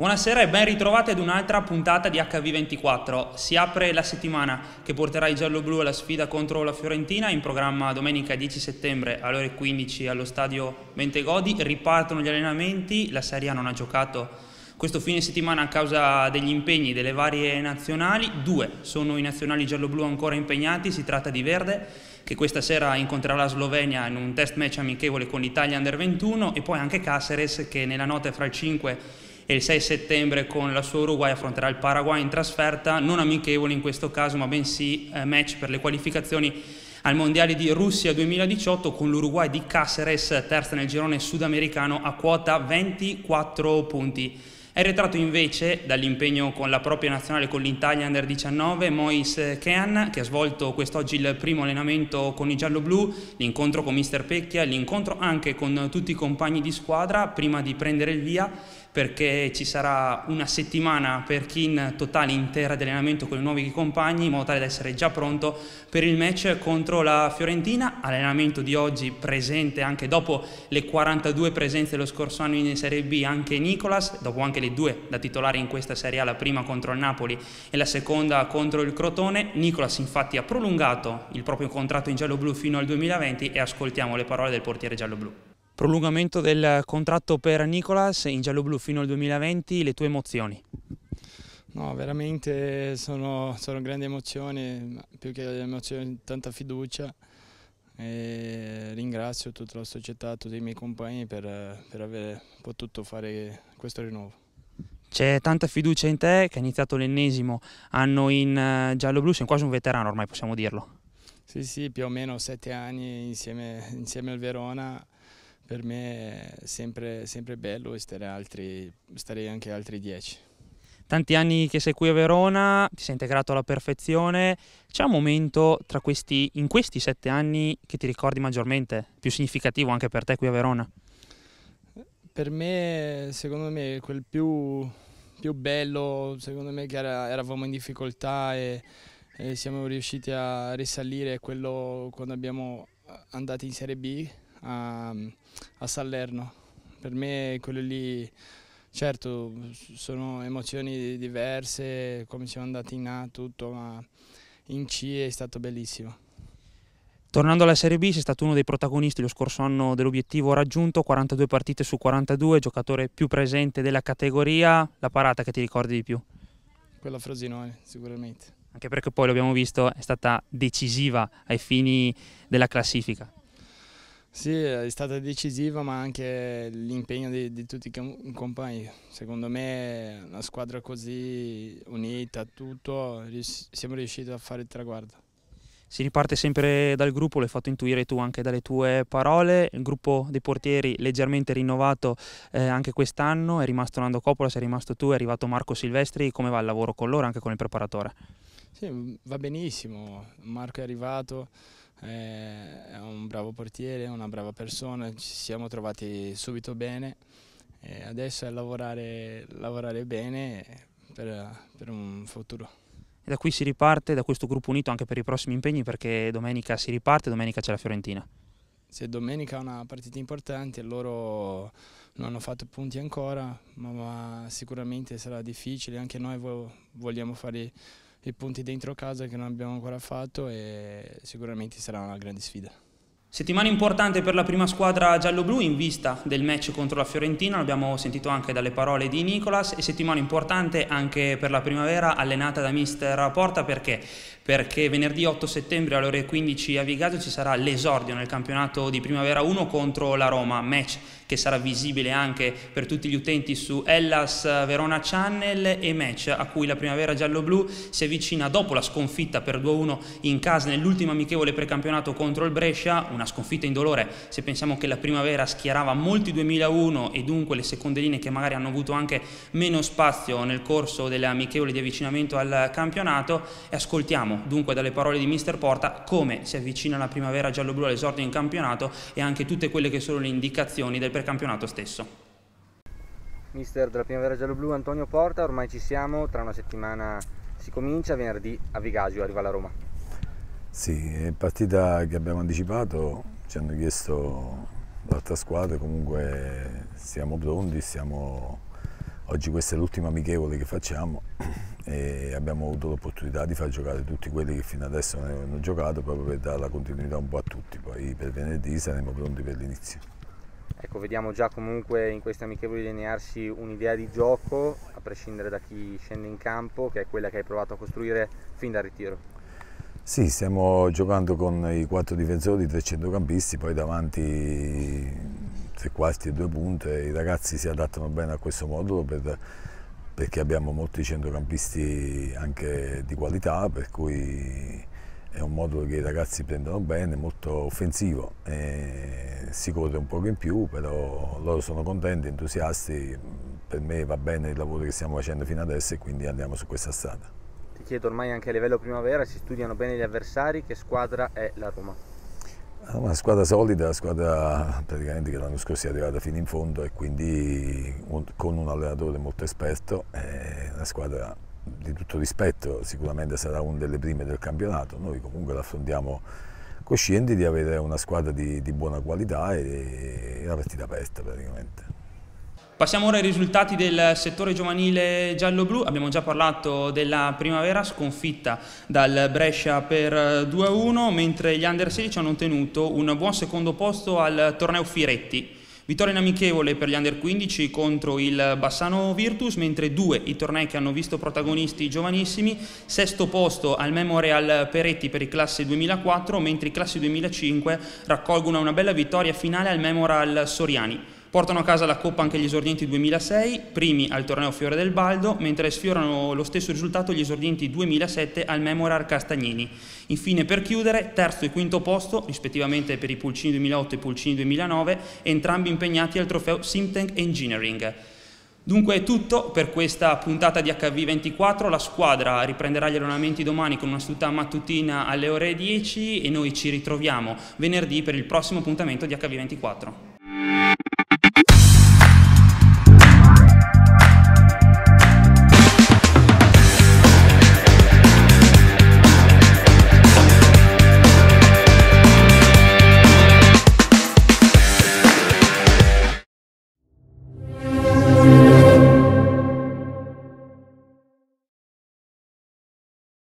Buonasera e ben ritrovati ad un'altra puntata di HV24. Si apre la settimana che porterà i giallo-blu alla sfida contro la Fiorentina in programma domenica 10 settembre alle ore 15 allo stadio Bentegodi. Ripartono gli allenamenti, la Serie A non ha giocato questo fine settimana a causa degli impegni delle varie nazionali, due sono i nazionali giallo-blu ancora impegnati, si tratta di Verde che questa sera incontrerà la Slovenia in un test match amichevole con l'Italia Under 21 e poi anche Caceres che nella notte fra il 5 e il 5 e il 6 settembre con la sua Uruguay affronterà il Paraguay in trasferta, non amichevole in questo caso, ma bensì eh, match per le qualificazioni al Mondiale di Russia 2018 con l'Uruguay di Caceres, terza nel girone sudamericano a quota 24 punti. È ritratto invece dall'impegno con la propria nazionale con l'Italia Under 19 Mois Kean che ha svolto quest'oggi il primo allenamento con i giallo-blu, l'incontro con Mister Pecchia, l'incontro anche con tutti i compagni di squadra prima di prendere il via perché ci sarà una settimana per chi totale intera di allenamento con i nuovi compagni in modo tale da essere già pronto per il match contro la Fiorentina, allenamento di oggi presente anche dopo le 42 presenze lo scorso anno in Serie B anche Nicolas, dopo anche le e due da titolare in questa Serie A, la prima contro il Napoli e la seconda contro il Crotone. Nicolas infatti ha prolungato il proprio contratto in giallo-blu fino al 2020 e ascoltiamo le parole del portiere giallo-blu. Prolungamento del contratto per Nicolas in giallo-blu fino al 2020, le tue emozioni? No, veramente sono, sono grandi emozioni, più che emozioni tanta fiducia. E ringrazio tutta la società, tutti i miei compagni per, per aver potuto fare questo rinnovo. C'è tanta fiducia in te che ha iniziato l'ennesimo anno in eh, giallo-blu, sei quasi un veterano ormai possiamo dirlo. Sì, sì, più o meno sette anni insieme, insieme al Verona. Per me è sempre, sempre bello stare, altri, stare anche altri dieci. Tanti anni che sei qui a Verona, ti sei integrato alla perfezione. C'è un momento questi, in questi sette anni che ti ricordi maggiormente, più significativo anche per te qui a Verona? per me, secondo me, quel più, più bello, secondo me, che era, eravamo in difficoltà e, e siamo riusciti a risalire, è quello quando abbiamo andato in Serie B a, a Salerno. Per me quello lì, certo, sono emozioni diverse, come siamo andati in A, tutto, ma in C è stato bellissimo. Tornando alla Serie B, sei stato uno dei protagonisti lo scorso anno dell'obiettivo raggiunto, 42 partite su 42, giocatore più presente della categoria, la parata che ti ricordi di più? Quella a Frosinone, sicuramente. Anche perché poi l'abbiamo visto, è stata decisiva ai fini della classifica. Sì, è stata decisiva, ma anche l'impegno di, di, tutti i compagni. Secondo me, una squadra così unita, tutto, siamo riusciti a fare il traguardo. Si riparte sempre dal gruppo, l'hai fatto intuire tu anche dalle tue parole, il gruppo dei portieri leggermente rinnovato eh, anche quest'anno, è rimasto Nando Coppola, sei rimasto tu, è arrivato Marco Silvestri, come va il lavoro con loro, anche con il preparatore? Sì, mm, va benissimo, Marco è arrivato, eh, è un bravo portiere, una brava persona, ci siamo trovati subito bene, adesso è lavorare, lavorare bene per, per un futuro da qui si riparte, da questo gruppo unito anche per i prossimi impegni perché domenica si riparte, domenica c'è la Fiorentina. Se domenica è una partita importante, loro non hanno fatto punti ancora, ma, ma sicuramente sarà difficile, anche noi vo vogliamo fare i punti dentro casa che non abbiamo ancora fatto e sicuramente sarà una grande sfida. Settimana importante per la prima squadra giallo-blu in vista del match contro la Fiorentina, l'abbiamo sentito anche dalle parole di Nicolas, e settimana importante anche per la primavera allenata da mister Porta perché? Perché venerdì 8 settembre alle ore 15 a Vigaggio ci sarà l'esordio nel campionato di Primavera 1 contro la Roma, match che sarà visibile anche per tutti gli utenti su Hellas Verona Channel e match a cui la Primavera giallo-blu si avvicina dopo la sconfitta per 2-1 in casa nell'ultimo amichevole precampionato contro il Brescia, una sconfitta indolore, se pensiamo che la primavera schierava molti 2001 e dunque le seconde linee che magari hanno avuto anche meno spazio nel corso delle amichevoli di avvicinamento al campionato e ascoltiamo dunque dalle parole di mister Porta come si avvicina la primavera giallo-blu all'esordio in campionato e anche tutte quelle che sono le indicazioni del precampionato stesso. Mister della Primavera Giallo-Blu Antonio Porta, ormai ci siamo, tra una settimana si comincia, venerdì a Vigasio arriva la Roma. Sì, è partita che abbiamo anticipato, ci hanno chiesto l'altra squadra, comunque siamo pronti, siamo... oggi questa è l'ultima amichevole che facciamo e abbiamo avuto l'opportunità di far giocare tutti quelli che fino adesso non hanno giocato proprio per dare la continuità un po' a tutti, poi per venerdì saremo pronti per l'inizio. Ecco, vediamo già comunque in questa amichevole linearsi un'idea di gioco, a prescindere da chi scende in campo, che è quella che hai provato a costruire fin dal ritiro. Sì, stiamo giocando con i quattro difensori, tre centrocampisti, poi davanti tre quarti e due punte. I ragazzi si adattano bene a questo modulo per, perché abbiamo molti centrocampisti anche di qualità, per cui è un modulo che i ragazzi prendono bene, molto offensivo. si corre un poco in più, però loro sono contenti, entusiasti. Per me va bene il lavoro che stiamo facendo fino adesso e quindi andiamo su questa strada ti chiedo ormai anche a livello primavera, si studiano bene gli avversari, che squadra è la Roma? Ah, una squadra solida, una squadra praticamente che l'anno scorso è arrivata fino in fondo e quindi con un allenatore molto esperto, è eh, una squadra di tutto rispetto, sicuramente sarà una delle prime del campionato, noi comunque l'affrontiamo coscienti di avere una squadra di, di buona qualità e, la partita aperta praticamente. Passiamo ora ai risultati del settore giovanile giallo-blu, abbiamo già parlato della primavera sconfitta dal Brescia per 2-1, eh, mentre gli under 16 hanno ottenuto un buon secondo posto al torneo Firetti. Vittoria in amichevole per gli under 15 contro il Bassano Virtus, mentre due i tornei che hanno visto protagonisti giovanissimi, sesto posto al Memorial Peretti per i classi 2004, mentre i classi 2005 raccolgono una bella vittoria finale al Memorial Soriani. Portano a casa la Coppa anche gli esordienti 2006, primi al torneo Fiore del Baldo, mentre sfiorano lo stesso risultato gli esordienti 2007 al Memorar Castagnini. Infine per chiudere, terzo e quinto posto, rispettivamente per i Pulcini 2008 e Pulcini 2009, entrambi impegnati al trofeo Simtank Engineering. Dunque è tutto per questa puntata di HV24, la squadra riprenderà gli allenamenti domani con una seduta mattutina alle ore 10 e noi ci ritroviamo venerdì per il prossimo appuntamento di HV24.